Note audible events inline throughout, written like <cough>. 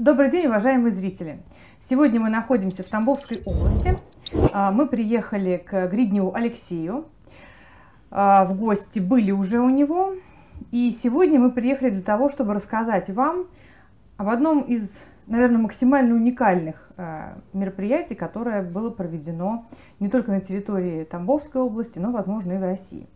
Добрый день, уважаемые зрители! Сегодня мы находимся в Тамбовской области. А, мы приехали к Гридневу Алексею. А, в гости были уже у него. И сегодня мы приехали для того, чтобы рассказать вам об одном из, наверное, максимально уникальных а, мероприятий, которое было проведено не только на территории Тамбовской области, но, возможно, и в России.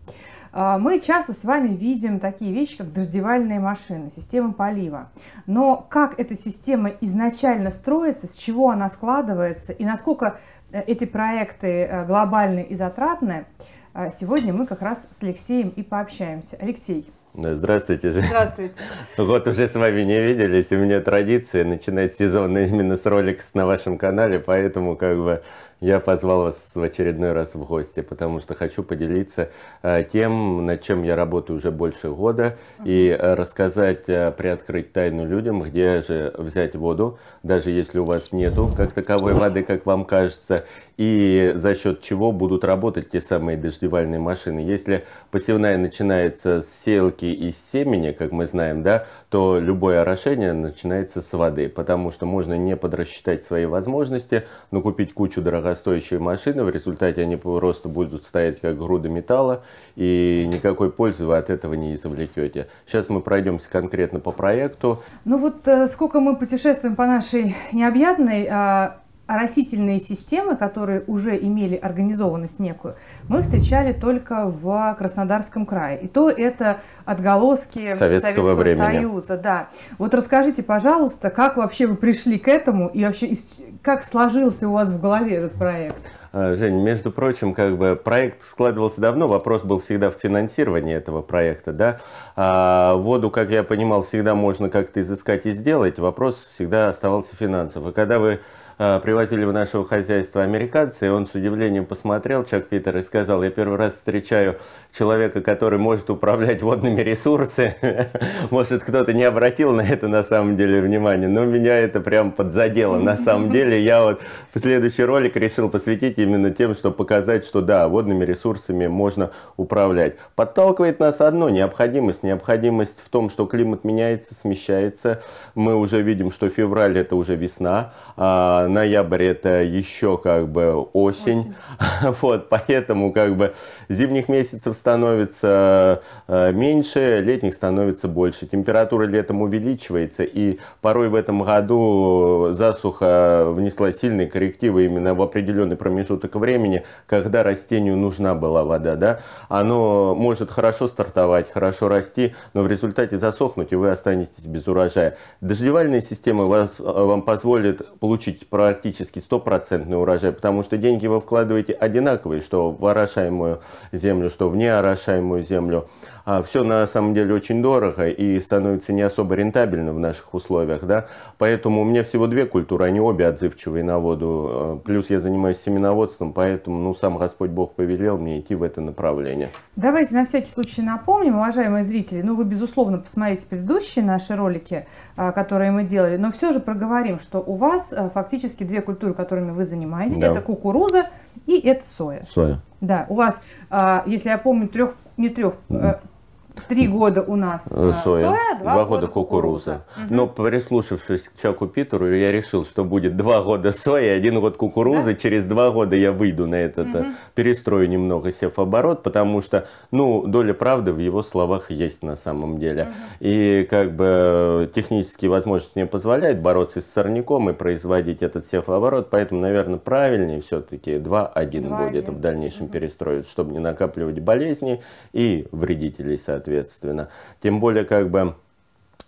А, мы часто с вами видим такие вещи, как дождевальные машины, система полива. Но как эта система изначально строится, с чего она складывается и насколько э, эти проекты э, глобальные и затратные, э, сегодня мы как раз с Алексеем и пообщаемся. Алексей, Здравствуйте. Здравствуйте. Вот уже с вами не виделись, у меня традиция начинать сезон именно с ролика на вашем канале, поэтому как бы я позвал вас в очередной раз в гости, потому что хочу поделиться э, тем, над чем я работаю уже больше года, и э, рассказать, э, приоткрыть тайну людям, где же взять воду, даже если у вас нету как таковой воды, как вам кажется, и за счет чего будут работать те самые дождевальные машины. Если посевная начинается с селки и семени, как мы знаем, да, то любое орошение начинается с воды, потому что можно не подрасчитать свои возможности, но купить кучу дорого дорогостоящие машины, в результате они просто будут стоять как груды металла, и никакой пользы вы от этого не извлекете. Сейчас мы пройдемся конкретно по проекту. Ну вот э, сколько мы путешествуем по нашей необъятной, а, растительные системы, которые уже имели организованность некую, мы встречали только в Краснодарском крае. И то это отголоски Советского, Советского времени. Союза. Да. Вот расскажите, пожалуйста, как вообще вы пришли к этому и вообще как сложился у вас в голове этот проект? А, Жень, между прочим, как бы проект складывался давно, вопрос был всегда в финансировании этого проекта, да. А воду, как я понимал, всегда можно как-то изыскать и сделать, вопрос всегда оставался финансов. И когда вы Э, привозили в нашего хозяйства американцы, и он с удивлением посмотрел, Чак Питер, и сказал, я первый раз встречаю человека, который может управлять водными ресурсами. <laughs> Может, кто-то не обратил на это на самом деле внимание но меня это прям подзадело. На самом <laughs> деле, я вот в следующий ролик решил посвятить именно тем, чтобы показать, что да, водными ресурсами можно управлять. Подталкивает нас одно, необходимость. Необходимость в том, что климат меняется, смещается. Мы уже видим, что февраль это уже весна, а ноябрь это еще как бы осень. осень. <laughs> Вот, поэтому как бы зимних месяцев становится э, меньше, летних становится больше. Температура летом увеличивается, и порой в этом году засуха внесла сильные коррективы именно в определенный промежуток времени, когда растению нужна была вода. Да? Оно может хорошо стартовать, хорошо расти, но в результате засохнуть, и вы останетесь без урожая. Дождевальная система вас, э, вам позволит получить практически стопроцентный урожай, потому что деньги вы вкладываете одинаковые, что в орошаемую землю, что в неорошаемую землю. А все на самом деле очень дорого и становится не особо рентабельно в наших условиях. Да? Поэтому у меня всего две культуры, они обе отзывчивые на воду. Э, плюс я занимаюсь семеноводством, поэтому ну, сам Господь Бог повелел мне идти в это направление. Давайте на всякий случай напомним, уважаемые зрители, ну вы, безусловно, посмотрите предыдущие наши ролики, э, которые мы делали, но все же проговорим, что у вас э, фактически фактически две культуры, которыми вы занимаетесь, да. это кукуруза и это соя. Соя. Да, у вас, а, если я помню, трех, не трех, mm-hmm. Три года у нас э, э, соя, соя два, два года, года кукуруза. кукуруза. Угу. Но прислушавшись к Чаку Питеру, я решил, что будет два года соя, один год кукурузы. Да? Через два года я выйду на этот, угу. перестрою немного сев оборот, потому что, ну, доля правды в его словах есть на самом деле. Угу. И как бы технические возможности мне позволяют бороться с сорняком и производить этот сев оборот, поэтому, наверное, правильнее все-таки 2-1 будет в дальнейшем угу. перестроить, чтобы не накапливать болезни и вредителей, соответственно соответственно. Тем более, как бы...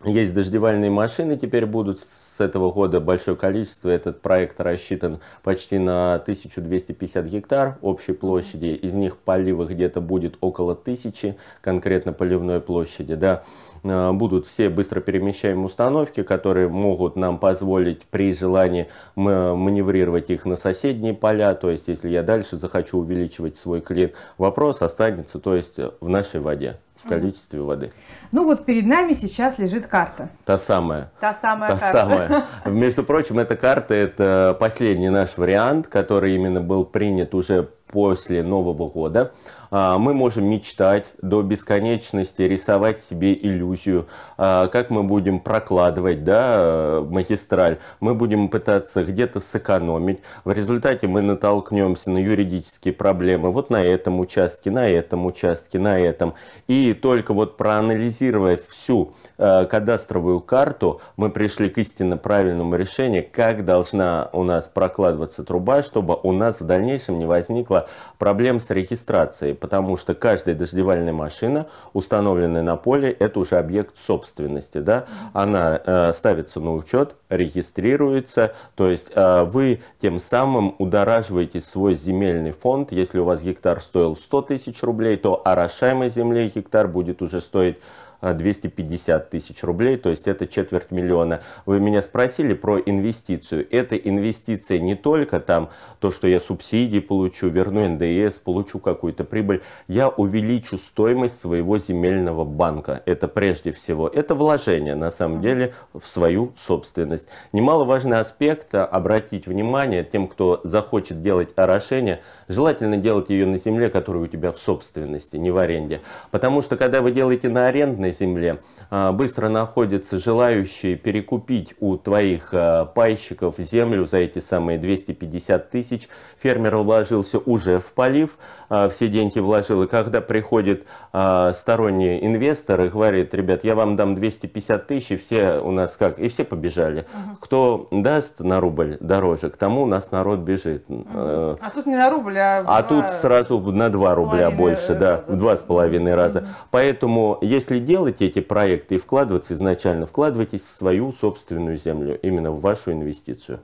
Есть дождевальные машины, теперь будут с этого года большое количество. Этот проект рассчитан почти на 1250 гектар общей площади. Из них полива где-то будет около 1000, конкретно поливной площади. Да. А, будут все быстро перемещаемые установки, которые могут нам позволить при желании маневрировать их на соседние поля. То есть, если я дальше захочу увеличивать свой клин, вопрос останется то есть, в нашей воде в количестве воды. Ну вот перед нами сейчас лежит карта. Та самая. Та самая Та карта. самая. <laughs> Между прочим, эта карта – это последний наш вариант, который именно был принят уже после Нового года. А, мы можем мечтать до бесконечности, рисовать себе иллюзию, а, как мы будем прокладывать да, э, магистраль. Мы будем пытаться где-то сэкономить. В результате мы натолкнемся на юридические проблемы вот на этом участке, на этом участке, на этом. И только вот проанализировав всю э, кадастровую карту, мы пришли к истинно правильному решению, как должна у нас прокладываться труба, чтобы у нас в дальнейшем не возникло проблем с регистрацией потому что каждая дождевальная машина, установленная на поле, это уже объект собственности. Да? Она э, ставится на учет, регистрируется, то есть э, вы тем самым удораживаете свой земельный фонд. Если у вас гектар стоил 100 тысяч рублей, то орошаемой земли гектар будет уже стоить 250 э, тысяч рублей, то есть это четверть миллиона. Вы меня спросили про инвестицию. Это инвестиция не только там то, что я субсидии получу, верну НДС, получу какую-то прибыль. Я увеличу стоимость своего земельного банка. Это прежде всего. Это вложение на самом деле в свою собственность. Немаловажный аспект э, обратить внимание тем, кто захочет делать орошение, желательно делать ее на земле, которая у тебя в собственности, не в аренде. Потому что когда вы делаете на арендной, плодородной земле, а, быстро находятся желающие перекупить у твоих а, пайщиков землю за эти самые 250 тысяч. Фермер вложился уже в полив, а, все деньги вложил. И когда приходит сторонний инвестор и говорит, ребят, я вам дам 250 тысяч, все у нас как? И все побежали. Угу. Кто даст на рубль дороже, к тому у нас народ бежит. Угу. А тут не на рубль, а... А тут сразу на 2 рубля больше, да, в 2,5 раза. Угу. Поэтому, если делать делать эти проекты и вкладываться изначально, вкладывайтесь в свою собственную землю, именно в вашу инвестицию.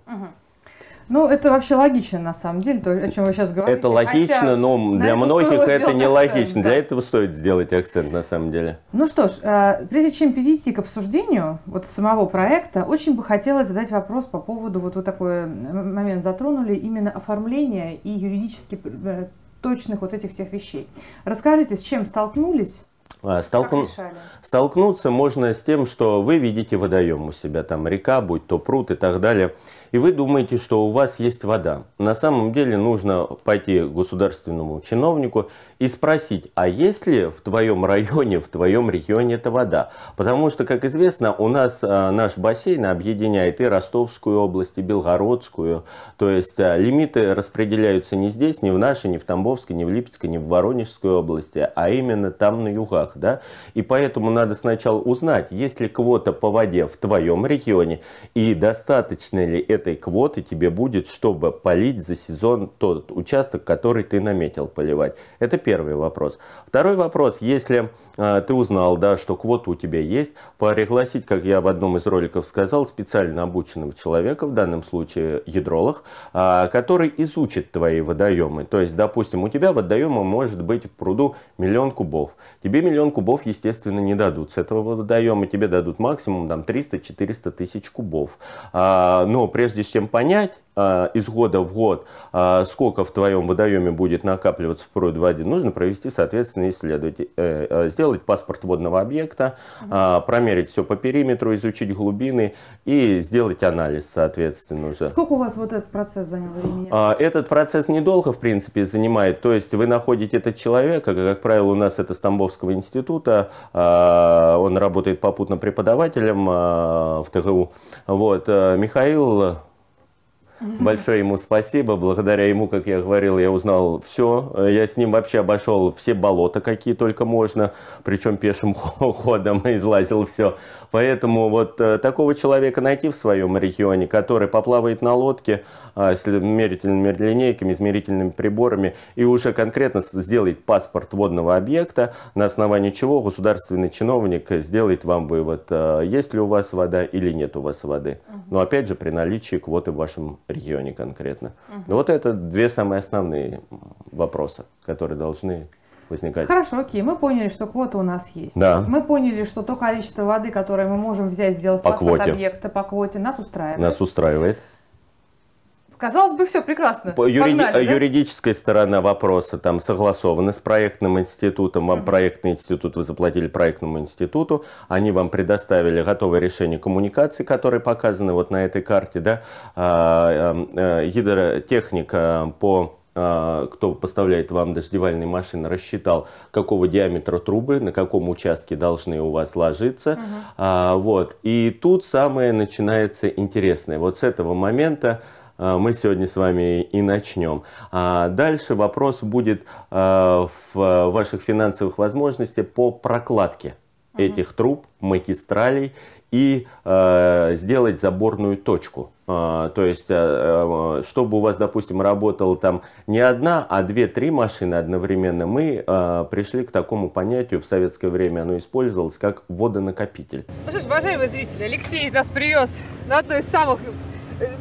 Ну, это вообще логично, на самом деле, то, о чем вы сейчас говорите. Это логично, Хотя но для это многих это нелогично. Акцент, да. Для этого стоит сделать акцент, на самом деле. Ну что ж, э, прежде чем перейти к обсуждению вот самого проекта, очень бы хотелось задать вопрос по поводу, вот вы такой э, момент затронули, именно оформления и юридически э, точных вот этих всех вещей. Расскажите, с чем столкнулись? А, столкну... Столкнуться можно с тем, что вы видите водоем у себя, там река, будь то пруд и так далее и вы думаете, что у вас есть вода. На самом деле нужно пойти к государственному чиновнику и спросить, а есть ли в твоем районе, в твоем регионе эта вода? Потому что, как известно, у нас э, наш бассейн объединяет и Ростовскую область, и Белгородскую. То есть э, лимиты распределяются не здесь, не в нашей, не в Тамбовской, не в Липецкой, не в Воронежской области, а именно там на югах. Да? И поэтому надо сначала узнать, есть ли квота по воде в твоем регионе и достаточно ли это этой квоты тебе будет, чтобы полить за сезон тот участок, который ты наметил поливать? Это первый вопрос. Второй вопрос, если э, ты узнал, да, что квота у тебя есть, пригласить, как я в одном из роликов сказал, специально обученного человека, в данном случае ядролог, э, который изучит твои водоемы. То есть, допустим, у тебя водоема может быть в пруду миллион кубов. Тебе миллион кубов, естественно, не дадут с этого водоема, тебе дадут максимум там 300-400 тысяч кубов. А, но при прежде чем понять, Э, из года в год, э, сколько в твоем водоеме будет накапливаться в пруд воды, нужно провести, соответственно, исследовать э, Сделать паспорт водного объекта, промерить все по периметру, изучить глубины и сделать анализ, соответственно, уже. Сколько у вас вот этот процесс занял времени? А, этот процесс недолго, в принципе, занимает. То есть вы находите этот человека, как правило, у нас это с Тамбовского института, он работает попутно преподавателем в ТГУ. Вот, Михаил <laughs> Большое ему спасибо. Благодаря ему, как я говорил, я узнал все. Я с ним вообще обошел все болота, какие только можно. Причем пешим <laughs> ходом излазил все. Поэтому вот э, такого человека найти в своем регионе, который поплавает на лодке а, с мерительными линейками, измерительными приборами и уже конкретно сделает паспорт водного объекта, на основании чего государственный чиновник сделает вам вывод, э, есть ли у вас вода или нет у вас воды. Но опять же при наличии квоты в вашем регионе конкретно. Угу. Но вот это две самые основные вопросы, которые должны возникать. Хорошо, окей, мы поняли, что квота у нас есть. Да. Мы поняли, что то количество воды, которое мы можем взять, сделать по паспорт квоте. объекта по квоте, нас устраивает. Нас устраивает. Казалось бы, все прекрасно. По юриди... Погнали, да? Юридическая сторона вопроса там согласована с проектным институтом. Вам mm проектный институт, вы заплатили проектному институту. Они вам предоставили готовое решение коммуникации, которые показаны вот на этой карте. Да? А, эм, э, гидротехника по а, кто поставляет вам дождевальные машины, рассчитал, какого диаметра трубы, на каком участке должны у вас ложиться. Угу. А, вот. И тут самое начинается интересное. Вот с этого момента а, мы сегодня с вами и начнем. А дальше вопрос будет а, в ваших финансовых возможностях по прокладке угу. этих труб, магистралей и а, сделать заборную точку. то есть, чтобы у вас, допустим, работала там не одна, а две-три машины одновременно, мы пришли к такому понятию, в советское время оно использовалось, как водонакопитель. Ну что ж, уважаемые зрители, Алексей нас привез на одной из самых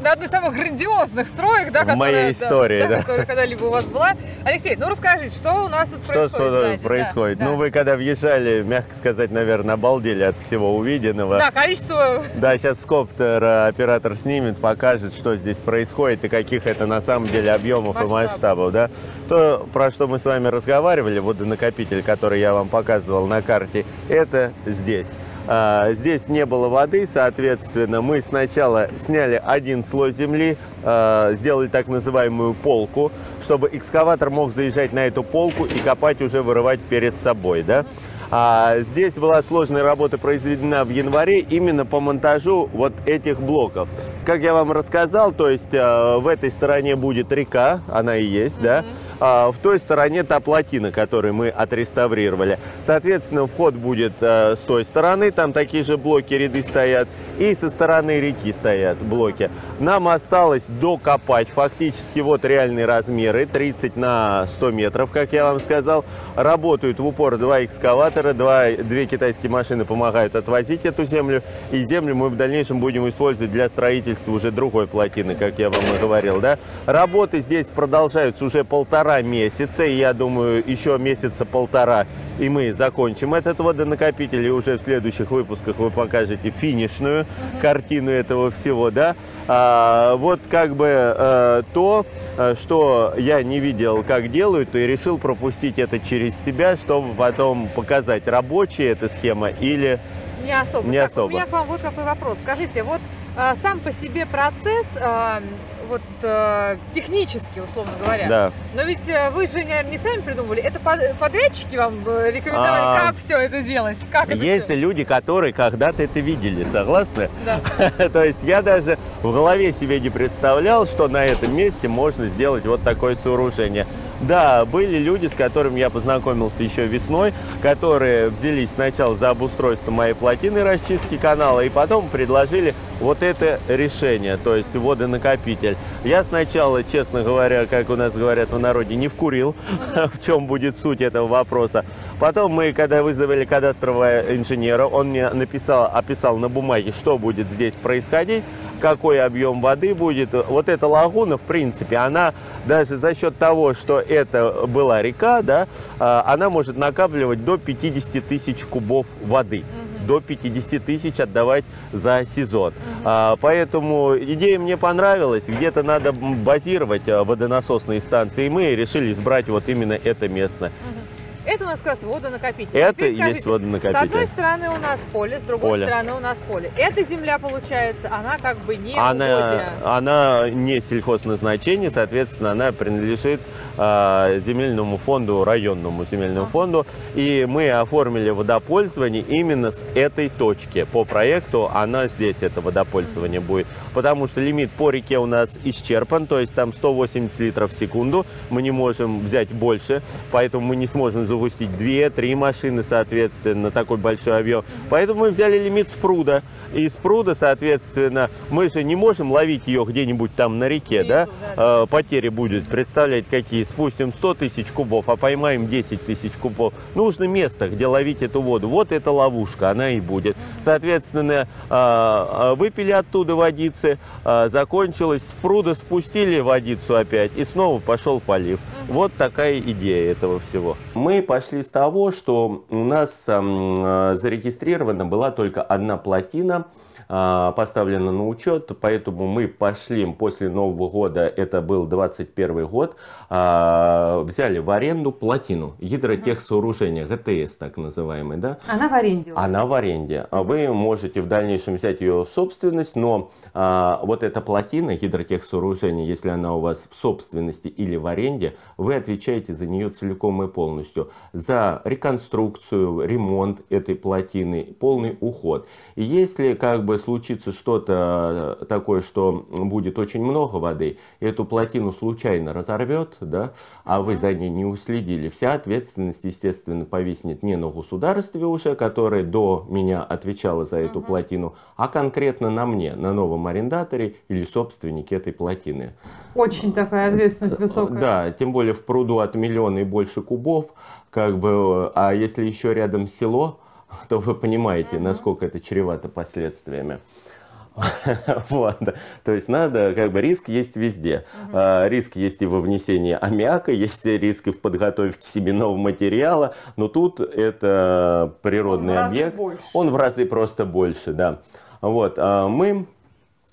на одной из самых грандиозных строек, да, которая, моей истории, да, да. которая когда-либо у вас была. Алексей, ну расскажите, что у нас тут что, происходит? Что сзади? происходит? Да, ну, да. вы когда въезжали, мягко сказать, наверное, обалдели от всего увиденного. Да, количество... Да, сейчас скоптер, оператор снимет, покажет, что здесь происходит и каких это на самом деле объемов Масштаб. и масштабов, да. То, про что мы с вами разговаривали, водонакопитель, который я вам показывал на карте, это здесь. А, здесь не было воды, соответственно, мы сначала сняли один слой земли, а, сделали так называемую полку, чтобы экскаватор мог заезжать на эту полку и копать уже вырывать перед собой, да. А здесь была сложная работа произведена в январе именно по монтажу вот этих блоков. Как я вам рассказал, то есть а, в этой стороне будет река, она и есть, да. А, в той стороне та плотина, которую мы отреставрировали. Соответственно, вход будет э, с той стороны, там такие же блоки, ряды стоят, и со стороны реки стоят блоки. Нам осталось докопать фактически вот реальные размеры, 30 на 100 метров, как я вам сказал. Работают в упор два экскаватора, два, две китайские машины помогают отвозить эту землю, и землю мы в дальнейшем будем использовать для строительства уже другой плотины, как я вам и говорил. Да? Работы здесь продолжаются уже полтора полтора месяца, и я думаю, еще месяца полтора, и мы закончим этот водонакопитель, и уже в следующих выпусках вы покажете финишную Mm -hmm. картину этого всего, да. А, вот как бы а, то, э, что я не видел, как делают, и решил пропустить это через себя, чтобы потом показать, рабочая эта схема или не особо. Не так, особо. У меня к вам вот какой вопрос. Скажите, вот а, сам по себе процесс... А, вот э, технически, условно говоря. Да. Но ведь э, вы же, наверное, не сами придумывали. Это подрядчики вам э, рекомендовали, а, как все это делать? Как есть все? люди, которые когда-то это видели, согласны? Да. <laughs> То есть я даже в голове себе не представлял, что на этом месте можно сделать вот такое сооружение. Да, были люди, с которыми я познакомился еще весной, которые взялись сначала за обустройство моей плотины расчистки канала, и потом предложили вот это решение, то есть водонакопитель. Я сначала, честно говоря, как у нас говорят в народе, не вкурил, <laughs> в чем будет суть этого вопроса. Потом мы, когда вызвали кадастрового инженера, он мне написал, описал на бумаге, что будет здесь происходить, какой объем воды будет. Вот эта лагуна, в принципе, она даже за счет того, что это была река, да, а, она может накапливать до 50 тысяч кубов воды. Mm до 50 тысяч отдавать за сезон. А, поэтому идея мне понравилась. Где-то надо базировать а, водонасосные станции. И мы решили избрать вот именно это место. Это у нас как раз водонакопитель. Это Теперь скажите, есть водонакопитель. С одной стороны у нас поле, с другой поле. стороны у нас поле. Эта земля, получается, она как бы не она, угодия. Она не сельхозназначение, соответственно, она принадлежит а, земельному фонду, районному земельному фонду. И мы оформили водопользование именно с этой точки. По проекту она здесь, это водопользование будет. Потому что лимит по реке у нас исчерпан, то есть там 180 литров в секунду. Мы не можем взять больше, поэтому мы не сможем запустить 2-3 машины, соответственно, такой большой объем. Поэтому мы взяли лимит с пруда. И с пруда, соответственно, мы же не можем ловить ее где-нибудь там на реке, а, да? Потери будет, представлять какие спустим 100 тысяч кубов, а поймаем 10 тысяч кубов. Нужно место, где ловить эту воду. Вот эта ловушка, она и будет. Соответственно, э, э, выпили оттуда водицы, э, закончилось, с пруда спустили водицу опять, и снова пошел полив. Вот такая идея этого всего. Мы пошли с того, что у нас эм, зарегистрирована была только одна плотина, а, поставлена на учет, поэтому мы пошли после Нового года, это был 21 год, а, взяли в аренду плотину, гидротехсооружение, ГТС так называемый, да? Она в аренде. Она в аренде. А вы можете в дальнейшем взять ее в собственность, но вот эта плотина, гидротехсооружение, если она у вас в собственности или в аренде, вы отвечаете за нее целиком и полностью, за реконструкцию, ремонт этой плотины, полный уход. И если как бы бы случится что-то э, такое, что будет очень много воды, эту плотину случайно разорвет, да, а вы за ней не уследили, вся ответственность, естественно, повиснет не на государстве уже, которое до меня отвечало за эту плотину, а конкретно на мне, на новом арендаторе или собственнике этой плотины. Очень такая ответственность э, высокая. Да, тем более в пруду от миллиона и больше кубов, как бы, э, а если еще рядом село, <laughs> то вы понимаете, насколько это чревато последствиями. <laughs> Вот. То есть надо, как бы риск есть везде. А, риск есть и во внесении аммиака, есть риск и в подготовке семенного материала, но тут это природный объект. Он в разы просто больше, да. Вот. А мы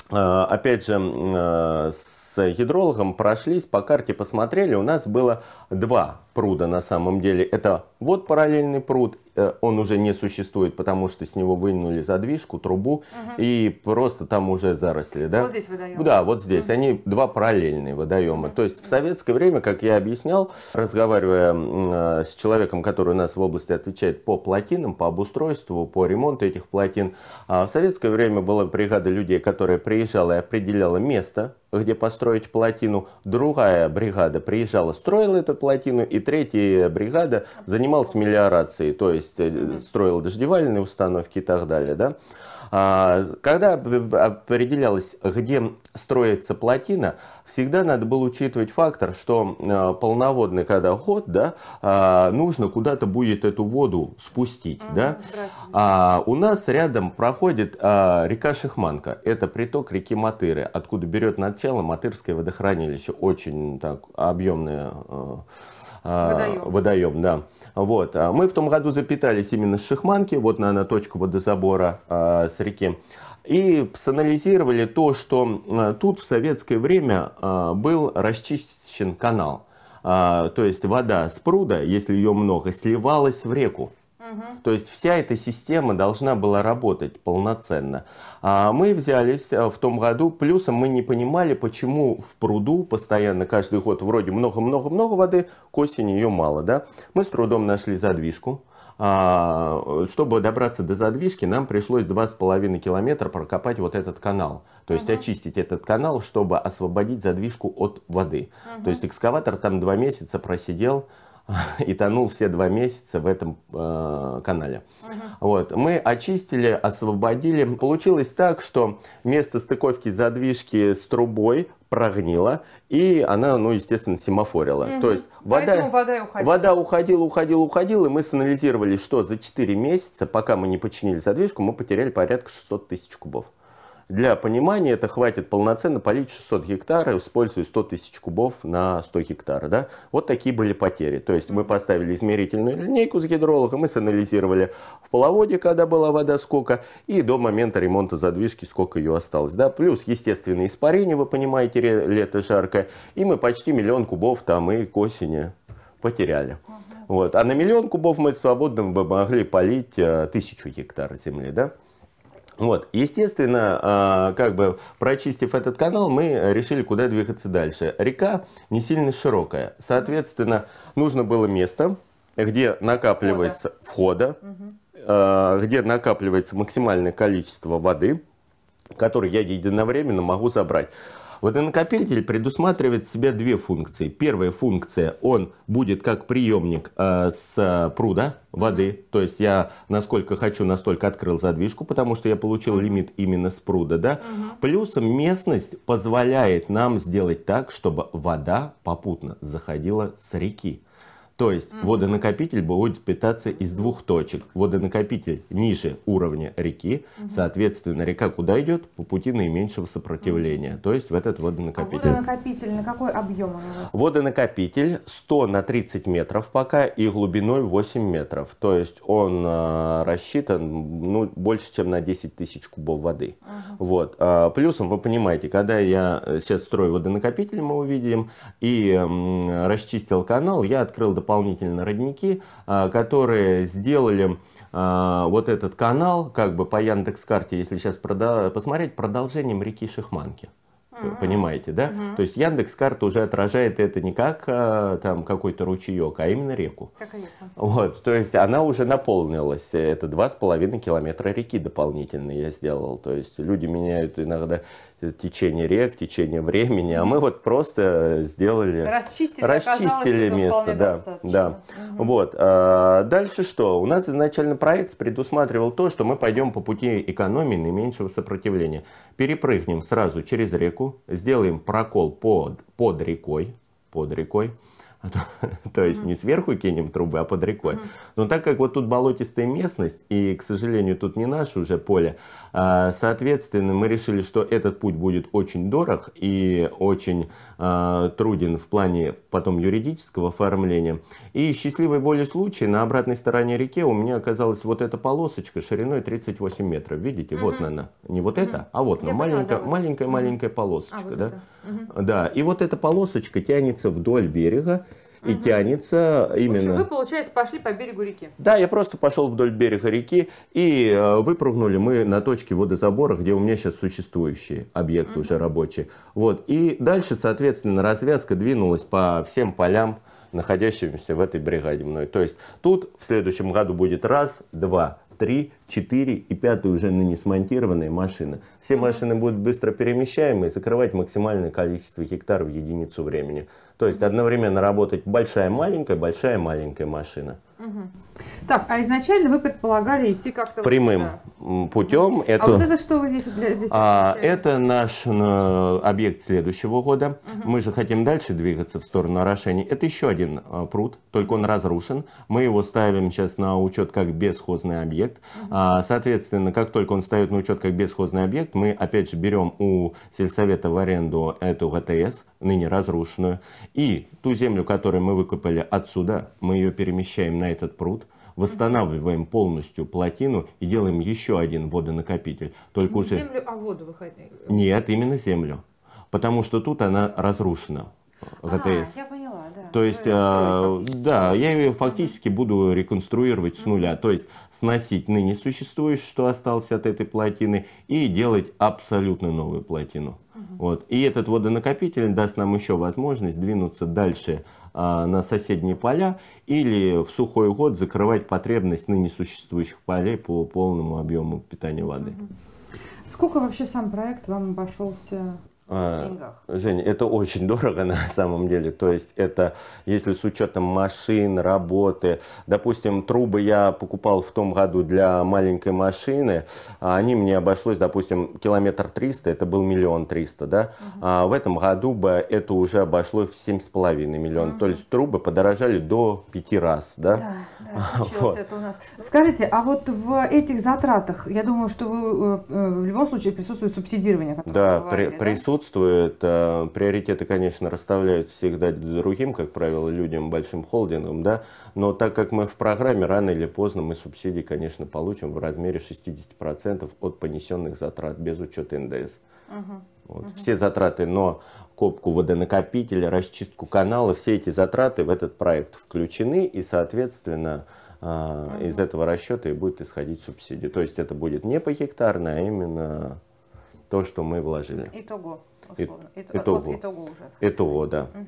а, опять же, с гидрологом прошлись, по карте посмотрели, у нас было два пруда на самом деле. Это вот параллельный пруд, э, он уже не существует, потому что с него вынули задвижку, трубу, угу. и просто там уже заросли. Да? Вот здесь водоем. Да, вот здесь. Угу. Они два параллельные водоема. Угу. То есть в советское время, как я объяснял, разговаривая э, с человеком, который у нас в области отвечает по плотинам, по обустройству, по ремонту этих плотин, а в советское время была бригада людей, которая приезжала и определяла место, где построить плотину. Другая бригада приезжала, строила эту плотину, и третья бригада занималась мелиорацией, то есть э, строила дождевальные установки и так далее. Да? А, когда определялось, где строится плотина, всегда надо было учитывать фактор, что э, полноводный когда ход, да, а, нужно куда-то будет эту воду спустить. да? а, у нас рядом проходит а, река Шихманка. Это приток реки Матыры, откуда берет начало Матырское водохранилище. Очень так объемное э, а, водоем. Водоем, да. Вот. А мы в том году запитались именно с Шихманки, вот на, на точку водозабора а, с реки. И санализировали то, что тут в советское время был расчищен канал. то есть вода с пруда, если ее много, сливалась в реку. То есть вся эта система должна была работать полноценно. А мы взялись э, в том году, плюсом мы не понимали, почему в пруду постоянно каждый год вроде много-много-много воды, к осени ее мало. Да? Мы с трудом нашли задвижку. А, чтобы добраться до задвижки, нам пришлось 2,5 километра прокопать вот этот канал. То есть угу. очистить этот канал, чтобы освободить задвижку от воды. Угу. То есть экскаватор там два месяца просидел, <laughs> и тонул все два месяца в этом э, канале. Угу. Вот. Мы очистили, освободили. Получилось так, что место стыковки задвижки с трубой прогнило, и она, ну, естественно, семафорила. Угу. То есть вода, вода, уходила. вода уходила, уходила, уходила, и мы санализировали, что за 4 месяца, пока мы не починили задвижку, мы потеряли порядка 600 тысяч кубов. Для понимания это хватит полноценно полить 600 гектаров, используя 100 тысяч кубов на 100 гектар. Да? Вот такие были потери. То есть мы поставили измерительную линейку с гидрологом, мы санализировали в половоде, когда была вода, сколько, и до момента ремонта задвижки, сколько ее осталось. Да? Плюс естественное испарение, вы понимаете, лето жаркое, и мы почти миллион кубов там и к осени потеряли. Вот. А на миллион кубов мы свободно бы могли полить э, тысячу гектаров земли. Да? Вот. Естественно, а, как бы прочистив этот канал, мы решили, куда двигаться дальше. Река не сильно широкая. Соответственно, нужно было место, где накапливается входа, входа угу. где накапливается максимальное количество воды, который я единовременно могу забрать. Водонакопитель предусматривает в себе две функции. Первая функция, он будет как приемник э, с э, пруда воды. То есть я насколько хочу, настолько открыл задвижку, потому что я получил лимит именно с пруда. Да? Угу. Плюс местность позволяет нам сделать так, чтобы вода попутно заходила с реки. То есть mm-hmm. водонакопитель будет питаться из двух точек. Водонакопитель ниже уровня реки, mm-hmm. соответственно, река куда идет? По пути наименьшего сопротивления, mm-hmm. то есть в этот водонакопитель. А водонакопитель на какой объем он у вас? Водонакопитель 100 на 30 метров пока и глубиной 8 метров. То есть он э, рассчитан ну, больше, чем на 10 тысяч кубов воды. Mm-hmm. Вот. А, плюсом, вы понимаете, когда я сейчас строю водонакопитель, мы увидим, и э, расчистил канал, я открыл дополнительный дополнительно родники, а, которые сделали а, вот этот канал, как бы по Яндекс карте, если сейчас посмотреть, продолжением реки Шихманки. Понимаете, да? mm То есть Яндекс карта уже отражает это не как а, там какой-то ручеек, а именно реку. Как Вот, то есть она уже наполнилась. Это два с половиной километра реки дополнительные я сделал. То есть люди меняют иногда Э, течение рек, течение времени, а мы вот просто сделали... Расчистили, расчистили место, да, достаточно. да. Угу. Вот. А, дальше что? У нас изначально проект предусматривал то, что мы пойдем по пути экономии наименьшего сопротивления. Перепрыгнем сразу через реку, сделаем прокол под, под рекой, под рекой, <laughs> То есть не сверху кинем трубы, а под рекой. Но так как вот тут болотистая местность, и, к сожалению, тут не наше уже поле, а, соответственно, мы решили, что этот путь будет очень дорог и очень а, труден в плане потом юридического оформления. И счастливой волей случай на обратной стороне реки у меня оказалась вот эта полосочка шириной 38 метров. Видите, угу. вот она. Не вот угу. эта, а вот она. Маленькая-маленькая да, вот. маленькая, маленькая полосочка. А, вот да? Это. Угу. да, и вот эта полосочка тянется вдоль берега и тянется именно... В общем, вы, получается, пошли по берегу реки. Да, я просто пошел вдоль берега реки и э, выпрыгнули мы на точке водозабора, где у меня сейчас существующие объекты уже рабочие. Вот. И дальше, соответственно, развязка двинулась по всем полям, находящимся в этой бригаде мной. То есть тут в следующем году будет раз, два, 3, 4 и 5 уже ныне смонтированные машины. Все машины будут быстро перемещаемые, закрывать максимальное количество гектаров в единицу времени. То есть одновременно работать большая-маленькая, большая-маленькая машина. Угу. Так, а изначально вы предполагали идти как-то прямым вот путем. А это, а вот это что вы здесь для, здесь а, Это наш э, объект следующего года. Угу. Мы же хотим дальше двигаться в сторону орошения. Это еще один э, пруд, только он разрушен. Мы его ставим сейчас на учет как бесхозный объект. Угу. А, соответственно, как только он встает на учет как бесхозный объект, мы опять же берем у сельсовета в аренду эту ГТС, ныне разрушенную, и ту землю, которую мы выкопали отсюда, мы ее перемещаем на этот пруд, восстанавливаем полностью плотину и делаем еще один водонакопитель. Только Не уже... землю, а воду выходные? Нет, именно землю. Потому что тут она разрушена. ГТС. Э, а, я поняла, да. То есть, а, да, я фактически буду реконструировать с нуля. То есть, сносить ныне существующее, что осталось от этой плотины, и делать абсолютно новую плотину. Вот. И этот водонакопитель даст нам еще возможность двинуться дальше а, на соседние поля или в сухой год закрывать потребность ныне существующих полей по полному объему питания воды. Сколько вообще сам проект вам обошелся? А, деньгах. Женя, это очень <laughs> дорого на самом деле. То есть это, если с учетом машин, работы, допустим, трубы я покупал в том году для маленькой машины, а, они мне обошлось, допустим, километр 300, это был миллион триста, да? Угу. А в этом году бы это уже обошлось в семь с половиной миллион. Угу. То есть трубы подорожали до пяти раз, да? Да, да <laughs> вот. это у нас. Скажите, а вот в этих затратах, я думаю, что вы э, э, в любом случае присутствует субсидирование, Да, при, присутствует присутствует. Э, приоритеты, конечно, расставляют всегда другим, как правило, людям, большим холдингам, да, но так как мы в программе, рано или поздно мы субсидии, конечно, получим в размере 60% от понесенных затрат без учета НДС. Угу. Вот, угу. Все затраты но копку водонакопителя, расчистку канала, все эти затраты в этот проект включены и, соответственно, э, из этого расчета и будет исходить субсидия. То есть это будет не по гектарной, а именно то, что мы вложили. Итого, условно. Итого. Итого уже. Итого, да. Угу.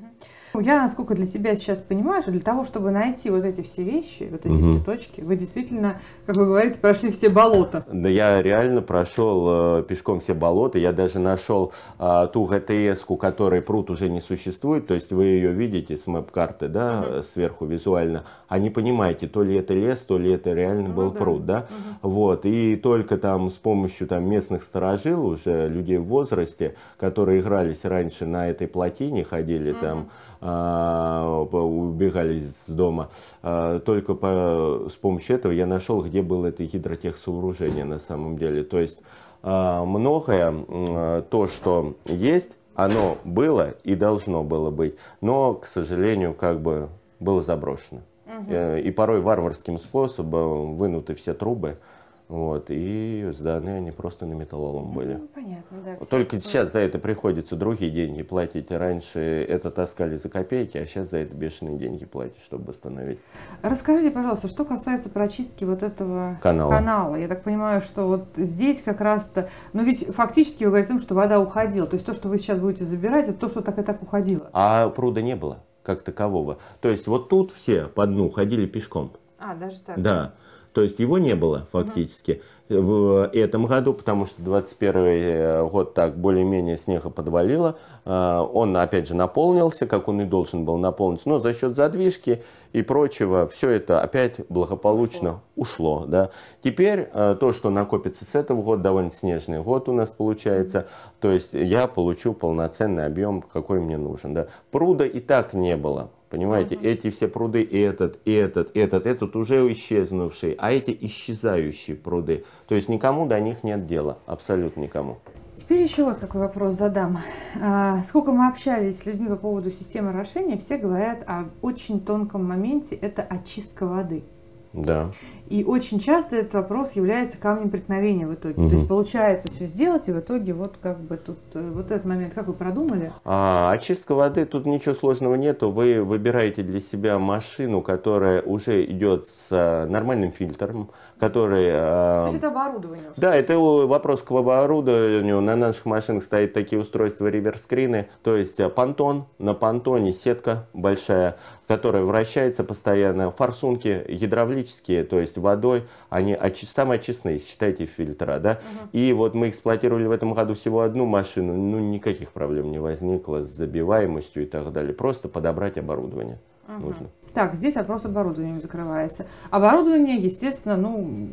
Я, насколько для себя сейчас понимаю, что для того, чтобы найти вот эти все вещи, вот эти угу. все точки, вы действительно, как вы говорите, прошли все болота. Да я реально прошел э, пешком все болота. Я даже нашел э, ту ГТС, у которой пруд уже не существует. То есть вы ее видите с мэп-карты, да, угу. сверху визуально. А не понимаете, то ли это лес, то ли это реально ну, был да. пруд, да. Угу. Вот. И только там с помощью там, местных сторожил, уже людей в возрасте, которые игрались раньше на этой плотине, ходили угу. там а, убегали из дома. А, только по, с помощью этого я нашел, где было это гидротехсооружение на самом деле. То есть а, многое, то, что есть, оно было и должно было быть, но, к сожалению, как бы было заброшено. Угу. И порой варварским способом вынуты все трубы, вот, и сданы они просто на металлолом ну, были. Ну, понятно, да. Только такое. сейчас за это приходится другие деньги платить. Раньше это таскали за копейки, а сейчас за это бешеные деньги платить, чтобы восстановить. Расскажите, пожалуйста, что касается прочистки вот этого канала. канала. Я так понимаю, что вот здесь как раз-то... ну, ведь фактически вы говорите о том, что вода уходила. То есть то, что вы сейчас будете забирать, это то, что так и так уходило. А пруда не было как такового. То есть вот тут все по дну ходили пешком. А, даже так? Да. То есть его не было фактически в этом году, потому что 21 э, год так более-менее снега подвалило. Э, он, опять же, наполнился, как он и должен был наполниться, но за счет задвижки и прочего все это опять благополучно ушло. ушло да. Теперь э, то, что накопится с этого года, довольно снежный год у нас получается, то есть я получу полноценный объем, какой мне нужен. Да. Пруда и так не было. Понимаете, угу. эти все пруды, и этот, и этот, и этот, этот уже исчезнувший, а эти исчезающие пруды. То есть никому до них нет дела, абсолютно никому. Теперь еще вот какой вопрос задам. А, сколько мы общались с людьми по поводу системы орошения, все говорят о очень тонком моменте, это очистка воды. Да. И очень часто этот вопрос является камнем преткновения в итоге. Угу. То есть получается все сделать, и в итоге вот как бы тут э, вот этот момент, как вы продумали? А, очистка воды, тут ничего сложного нету. Вы выбираете для себя машину, которая уже идет с э, нормальным фильтром, которые... А, это оборудование? Да, это вопрос к оборудованию. На наших машинах стоят такие устройства реверскрины, то есть а, понтон, на понтоне сетка большая, которая вращается постоянно, форсунки гидравлические, то есть водой, они очи самые очистные, считайте, фильтра, да. Угу. И вот мы эксплуатировали в этом году всего одну машину, ну никаких проблем не возникло с забиваемостью и так далее, просто подобрать оборудование угу. нужно. Так, здесь вопрос оборудования закрывается. Оборудование, естественно, ну...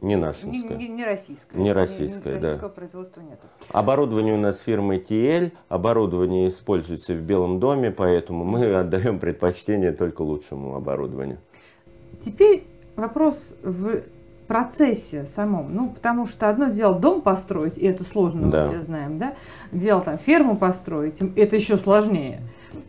Не нашинское. Не, не, не российское. Не российское, не, не российского да. производства нет. Оборудование у нас фирмы TL, оборудование используется в Белом доме, поэтому мы <laughs> отдаем предпочтение только лучшему оборудованию. Теперь вопрос в процессе самом. Ну, потому что одно дело дом построить, и это сложно, да. мы все знаем, да? Дело там ферму построить, это еще сложнее.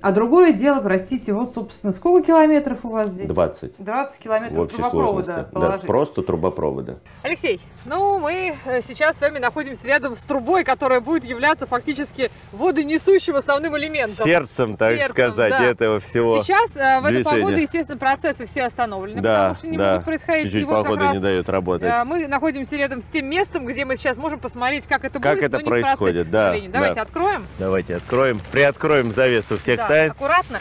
А другое дело, простите, вот, собственно, сколько километров у вас здесь? 20. 20 километров в общей трубопровода положить. Да, просто трубопровода. Алексей, ну, мы э, сейчас с вами находимся рядом с трубой, которая будет являться фактически водонесущим основным элементом. Сердцем, так Сердцем, сказать, да. этого всего Сейчас э, в эту погоду, естественно, процессы все остановлены, да, потому что не да. могут происходить. Чуть-чуть вот погода раз, не дает работать. Э, мы находимся рядом с тем местом, где мы сейчас можем посмотреть, как это как будет, это но происходит, не в процессе, к сожалению. Да. Давайте откроем. Давайте откроем, приоткроем завесу все всех да, тайн. аккуратно.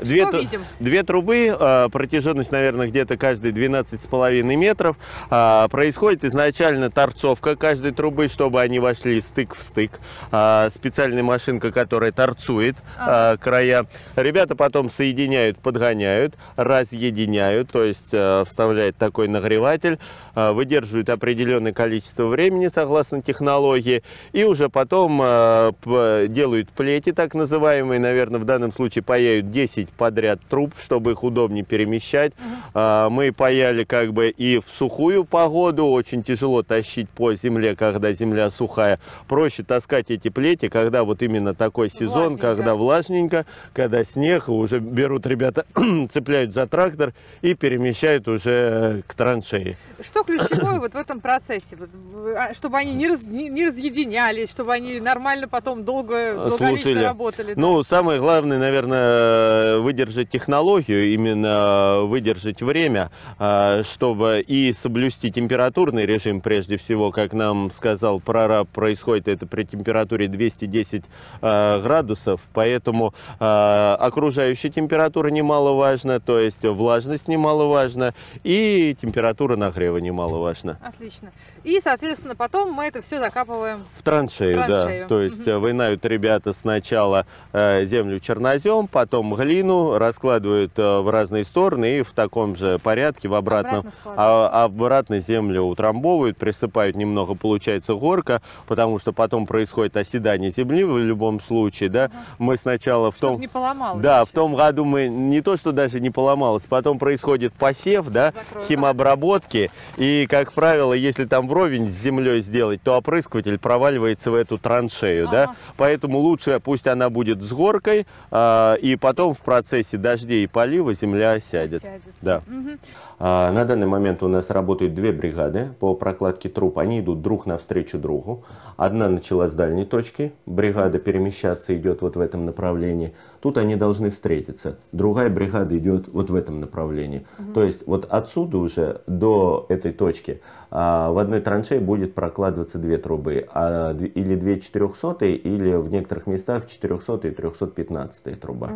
Две, Что видим? две трубы, а, протяженность, наверное, где-то каждые 12,5 метров. А, происходит изначально торцовка каждой трубы, чтобы они вошли стык в стык. А, специальная машинка, которая торцует а. края. Ребята потом соединяют, подгоняют, разъединяют, то есть вставляют такой нагреватель. Э, выдерживают определенное количество времени согласно технологии, и уже потом э, делают плети так называемые, наверное, в данном случае паяют 10 подряд труб, чтобы их удобнее перемещать. А, мы паяли как бы и в сухую погоду, очень тяжело тащить по земле, когда земля сухая. Проще таскать эти плети, когда вот именно такой сезон, влажненько. когда влажненько, когда снег, уже берут ребята, <clears throat> цепляют за трактор и перемещают уже к траншеи. Что ключевое вот в этом процессе? Вот, а, чтобы они не, раз, не, не разъединялись, чтобы они нормально потом долго, а, долговечно работали? Ну, да? Ну, самое главное, наверное, выдержать технологию, именно выдержать время, а, чтобы и соблюсти температурный режим, прежде всего, как нам сказал прораб, происходит это при температуре 210 градусов, поэтому окружающая температура немаловажна, то есть влажность немаловажна и температура нагрева немаловажна немаловажно. Отлично. И, соответственно, потом мы это все закапываем в траншею. В траншею. Да. То есть угу. вынают ребята сначала э, землю чернозем, потом глину, раскладывают э, в разные стороны и в таком же порядке в обратном, обратно, а, обратно землю утрамбовывают, присыпают немного, получается горка, потому что потом происходит оседание земли в любом случае, да. Угу. Мы сначала в Чтобы том... не поломалось. Да, еще. в том году мы не то, что даже не поломалось, потом происходит посев, да, Закрою, химобработки, и, как правило, если там вровень с землей сделать, то опрыскиватель проваливается в эту траншею, ага. да? Поэтому лучше пусть она будет с горкой, а, и потом в процессе дождей и полива земля сядет, Осядется. Да. Угу. А, на данный момент у нас работают две бригады по прокладке труб. Они идут друг навстречу другу. Одна начала с дальней точки, бригада перемещаться идет вот в этом направлении. Тут они должны встретиться. Другая бригада идет вот в этом направлении. Угу. То есть вот отсюда уже до этой точки а, в одной траншее будет прокладываться две трубы. А, или две 400 или в некоторых местах 400 и 315 труба.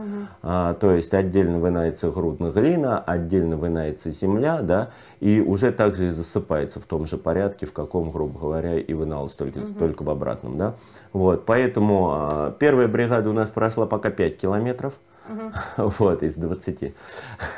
Угу. то есть отдельно вынается грудная глина, отдельно вынается земля земля, да, и уже также и засыпается в том же порядке, в каком, грубо говоря, и выналось, только, угу. только в обратном, да. Вот, поэтому э, первая бригада у нас прошла пока 5 километров, Угу. <laughs> Вот, из 20. <laughs>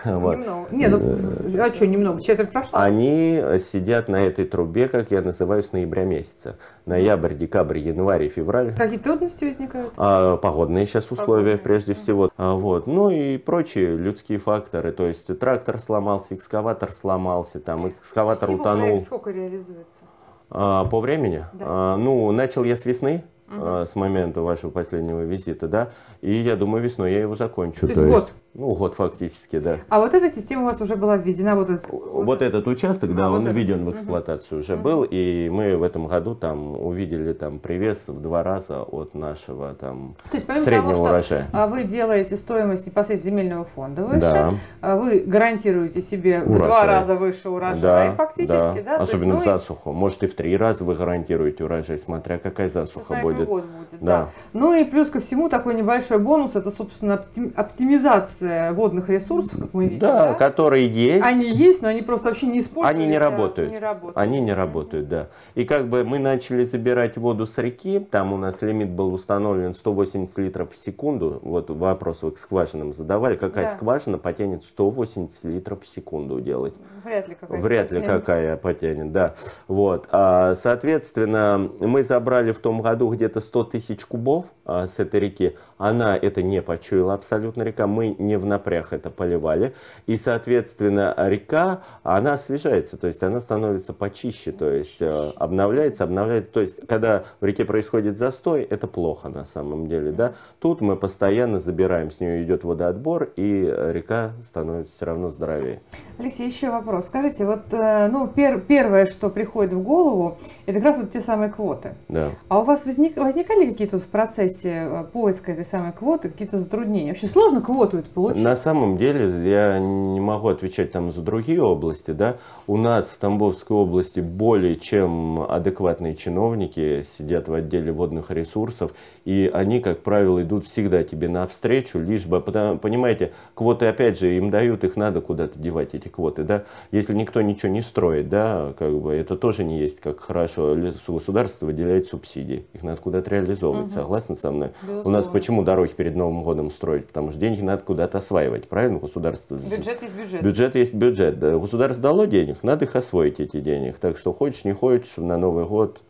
Вот. Немного. Не, ну, э, а что немного? Четверть прошла. Они сидят на этой трубе, как я называю, с ноября месяца. Ноябрь, декабрь, январь, февраль. Какие трудности возникают? А, погодные сейчас условия, погодные, прежде да. всего. А, вот. Ну и прочие людские факторы. То есть трактор сломался, экскаватор сломался, там экскаватор Всего утонул. сколько реализуется? А, по времени? Да. А, ну, начал я с весны. А, с момента вашего последнего визита, да? И я думаю, весной я его закончу. То, То есть год ну, год фактически, да. А вот эта система у вас уже была введена? Вот этот, вот, этот участок, да, да вот он этот. введен в эксплуатацию уже был, и мы в этом году там увидели там привес в два раза от нашего там То есть, помимо среднего того, урожая. Что а, вы делаете стоимость непосредственно земельного фонда выше, да. А, вы гарантируете себе урожай. в два раза выше урожай да, фактически, да? да? Особенно есть, ну, засуху. Может и в три раза вы гарантируете урожай, смотря какая засуха будет. год будет да. Да. Ну и плюс ко всему такой небольшой бонус, это, собственно, оптимизация Э, водных ресурсов, как мы видим. Да, да? которые есть. Они есть, но они просто вообще не используются. Они не работают. не работают. Они не работают, да. И как бы мы начали забирать воду с реки, там у нас лимит был установлен 180 литров в секунду. Вот вопрос вы к скважинам задавали. Какая да. скважина потянет 180 литров в секунду делать? Вряд ли какая Вряд потянет. ли какая потянет, да. Вот. А, соответственно, мы забрали в том году где-то 100 тысяч кубов а, с этой реки, она это не почуяла абсолютно река, мы не в напрях это поливали. И, соответственно, река, она освежается, то есть она становится почище, то есть э, обновляется, обновляется. То есть, когда в реке происходит застой, это плохо на самом деле, да. Тут мы постоянно забираем, с нее идет водоотбор, и река становится все равно здоровее. Алексей, еще вопрос. Скажите, вот э, ну, пер, первое, что приходит в голову, это как раз вот те самые квоты. Да. А у вас возник, возникали какие-то в процессе э, поиска этой этой самой квоты, какие-то затруднения? Вообще сложно квоту это получить? На самом деле, я не могу отвечать там за другие области, да. У нас в Тамбовской области более чем адекватные чиновники сидят в отделе водных ресурсов, и они, как правило, идут всегда тебе навстречу, лишь бы, понимаете, квоты, опять же, им дают, их надо куда-то девать, эти квоты, да. Если никто ничего не строит, да, как бы это тоже не есть как хорошо. Государство выделяет субсидии, их надо куда-то реализовывать, угу. согласны со мной? Безусловно. У нас почему почему дороги перед Новым годом строить? Потому что деньги надо куда-то осваивать, правильно? Государство... Бюджет есть бюджет. Бюджет есть бюджет. Да. Государство дало денег, надо их освоить, эти денег. Так что хочешь, не хочешь, на Новый год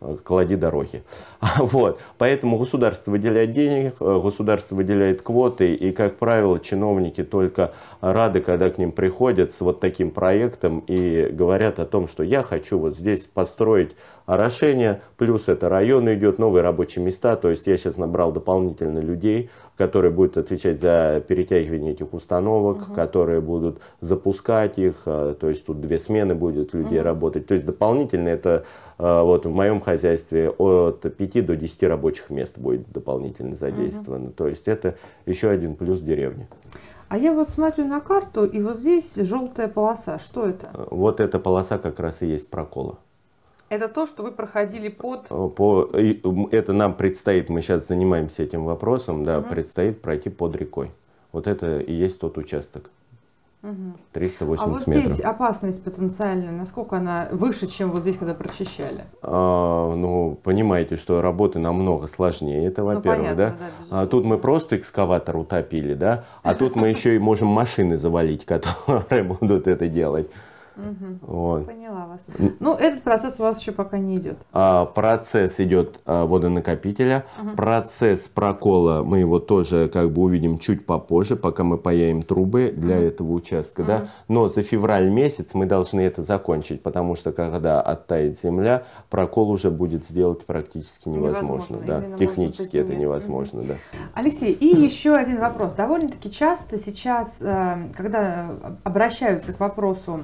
э, клади дороги. <laughs> А вот. Поэтому государство выделяет денег, э, государство выделяет квоты, и, как правило, чиновники только рады, когда к ним приходят с вот таким проектом и говорят о том, что я хочу вот здесь построить орошение, а плюс это район идет, новые рабочие места, то есть я сейчас набрал дополнительно людей, которые будут отвечать за перетягивание этих установок, угу. которые будут запускать их, а, то есть тут две смены будет людей угу. работать, то есть дополнительно это а, вот в моем хозяйстве от 5 до 10 рабочих мест будет дополнительно задействовано, угу. то есть это еще один плюс деревни. А я вот смотрю на карту, и вот здесь желтая полоса. Что это? Вот эта полоса как раз и есть прокола. Это то, что вы проходили под... Э, по... Это нам предстоит, мы сейчас занимаемся этим вопросом, да, угу. предстоит пройти под рекой. Вот это и есть тот участок. Угу. 380 метров. А вот метров. здесь опасность потенциальная, насколько она выше, чем вот здесь, когда прочищали? А, ну, понимаете, что работы намного сложнее, это ну, во-первых, ну, понятно, да? да а, тут мы просто экскаватор утопили, да? А тут мы еще и можем машины завалить, <laughs> которые будут это делать. Угу. Вот. Поняла вас. Ну, этот процесс у вас еще пока не идет. А, процесс идет а, водонакопителя. Угу. Процесс прокола мы его тоже как бы увидим чуть попозже, пока мы паяем трубы для угу. этого участка. Угу. Да? Но за февраль месяц мы должны это закончить, потому что когда оттает земля, прокол уже будет сделать практически невозможно. невозможно да? Технически это невозможно. Угу. Да. Алексей, и еще один вопрос. Довольно-таки часто сейчас, э, когда э, обращаются к вопросу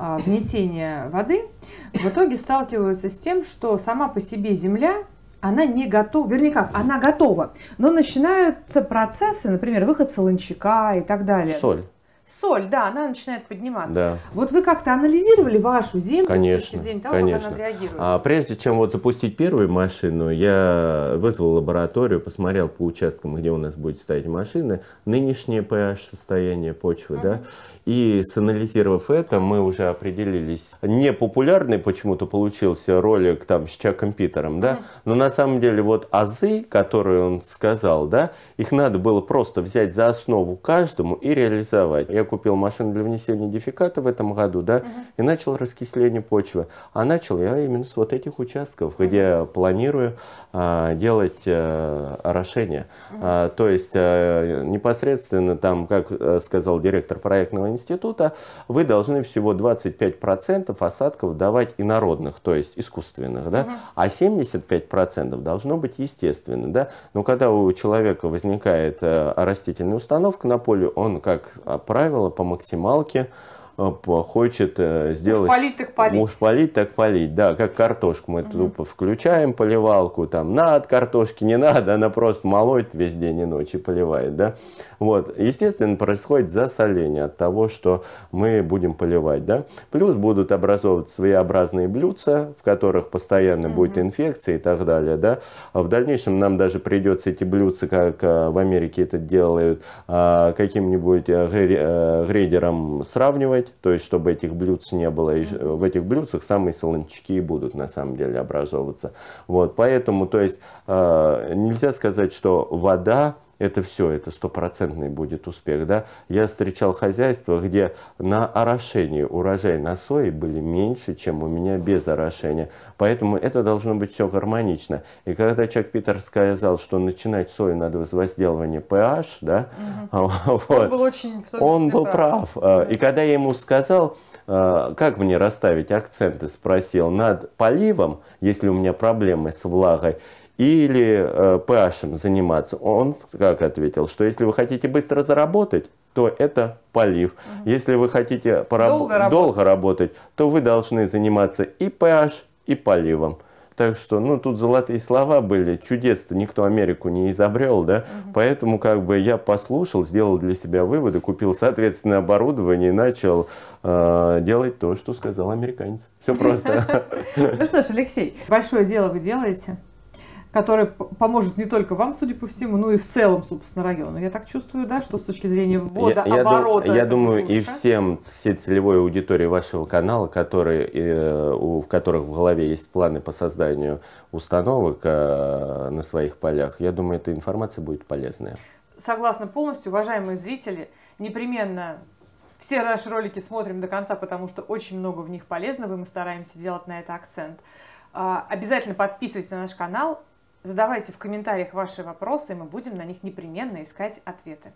а, внесения воды, в итоге сталкиваются с тем, что сама по себе земля она не готова, вернее как, она готова, но начинаются процессы, например, выход солончака и так далее. Соль. Соль, да, она начинает подниматься. Да. Вот вы как-то анализировали вашу землю конечно, с точки зрения того, конечно. как она реагирует? А прежде чем вот запустить первую машину, я вызвал лабораторию, посмотрел по участкам, где у нас будет стоять машины, нынешнее pH состояние почвы, mm-hmm. да, и санализировав это, мы уже определились. Непопулярный почему-то получился ролик там с Чаком Питером, да? Но на самом деле вот азы, которые он сказал, да, их надо было просто взять за основу каждому и реализовать. Я купил машину для внесения дефеката в этом году, да, и начал раскисление почвы. А начал я именно с вот этих участков, где планирую а, делать а, орошение. А, то есть а, непосредственно там, как э, сказал директор проектного института, вы должны всего 25% осадков давать инородных, то есть искусственных, да? угу. а 75% должно быть естественно. Да? Но когда у человека возникает э, растительная установка на поле, он, как а, правило, по максималке Э, хочет э, сделать... Уж полить, так полить. Уж полить, так полить, да, как картошку. Мы угу. тупо включаем поливалку, там, надо картошки, не надо, она просто молоть весь день и ночь и поливает, да. Вот, естественно, происходит засоление от того, что мы будем поливать, да. Плюс будут образовываться своеобразные блюдца, в которых постоянно угу. будет инфекция и так далее, да. А в дальнейшем нам даже придется эти блюдца, как э, в Америке это делают, каким-нибудь грейдером сравнивать, то есть, чтобы этих блюдц не было. И в этих блюдцах самые солончаки и будут, на самом деле, образовываться. Вот, поэтому, то есть, э, нельзя сказать, что вода это все, это стопроцентный будет успех. Да? Я встречал хозяйства, где на орошении урожай на сои были меньше, чем у меня без орошения. Поэтому это должно быть все гармонично. И когда Чак Питер сказал, что начинать сою надо с возделывания PH, да, угу. <laughs> вот, он был, очень, он был прав. прав. А, и когда я ему сказал, а, как мне расставить акценты, спросил, над поливом, если у меня проблемы с влагой, или э, PH заниматься? Он как ответил, что если вы хотите быстро заработать, то это полив. Угу. Если вы хотите пораб... долго, работать. долго работать, то вы должны заниматься и PH, и поливом. Так что, ну, тут золотые слова были, чудес-то никто Америку не изобрел, да, угу. поэтому как бы я послушал, сделал для себя выводы, купил соответственное оборудование и начал э, делать то, что сказал американец. Все просто. <laughs> Ну что ж, Алексей, большое дело вы делаете которая поможет не только вам, судя по всему, но и в целом, собственно, району. Я так чувствую, да, что с точки зрения ввода, я, оборота. Я, я думаю, лучше. и всем, всей целевой аудитории вашего канала, которые, э, у, в которых в голове есть планы по созданию установок э, на своих полях, я думаю, эта информация будет полезная. Согласна полностью, уважаемые зрители, непременно все наши ролики смотрим до конца, потому что очень много в них полезного, и мы стараемся делать на это акцент. А, обязательно подписывайтесь на наш канал, Задавайте в комментариях ваши вопросы, и мы будем на них непременно искать ответы.